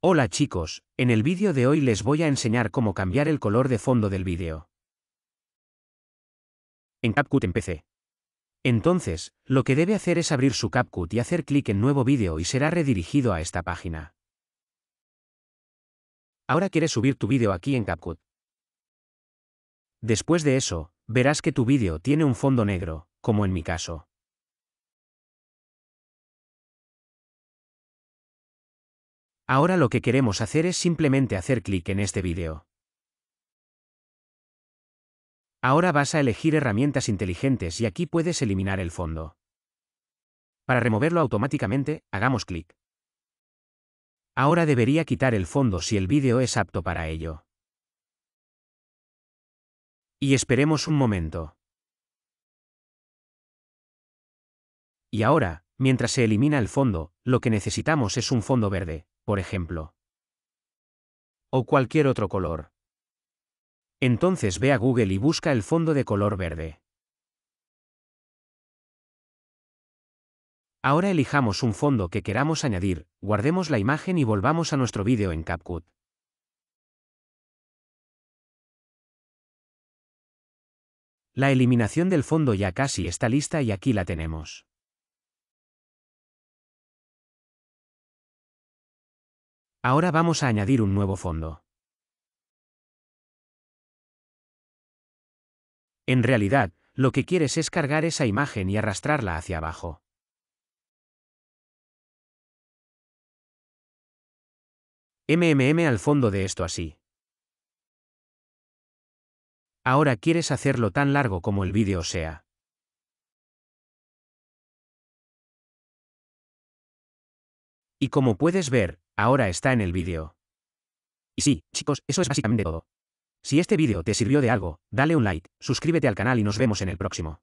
Hola chicos, en el vídeo de hoy les voy a enseñar cómo cambiar el color de fondo del vídeo. En CapCut empecé. Entonces, lo que debe hacer es abrir su CapCut y hacer clic en Nuevo vídeo y será redirigido a esta página. Ahora quieres subir tu vídeo aquí en CapCut. Después de eso, verás que tu vídeo tiene un fondo negro, como en mi caso. Ahora lo que queremos hacer es simplemente hacer clic en este vídeo. Ahora vas a elegir herramientas inteligentes y aquí puedes eliminar el fondo. Para removerlo automáticamente, hagamos clic. Ahora debería quitar el fondo si el vídeo es apto para ello. Y esperemos un momento. Y ahora, mientras se elimina el fondo, lo que necesitamos es un fondo verde, por ejemplo. O cualquier otro color. Entonces ve a Google y busca el fondo de color verde. Ahora elijamos un fondo que queramos añadir, guardemos la imagen y volvamos a nuestro vídeo en CapCut. La eliminación del fondo ya casi está lista y aquí la tenemos. Ahora vamos a añadir un nuevo fondo. En realidad, lo que quieres es cargar esa imagen y arrastrarla hacia abajo. MMM al fondo de esto así. Ahora quieres hacerlo tan largo como el vídeo sea. Y como puedes ver, Ahora está en el vídeo. Y sí, chicos, eso es básicamente todo. Si este vídeo te sirvió de algo, dale un like, suscríbete al canal y nos vemos en el próximo.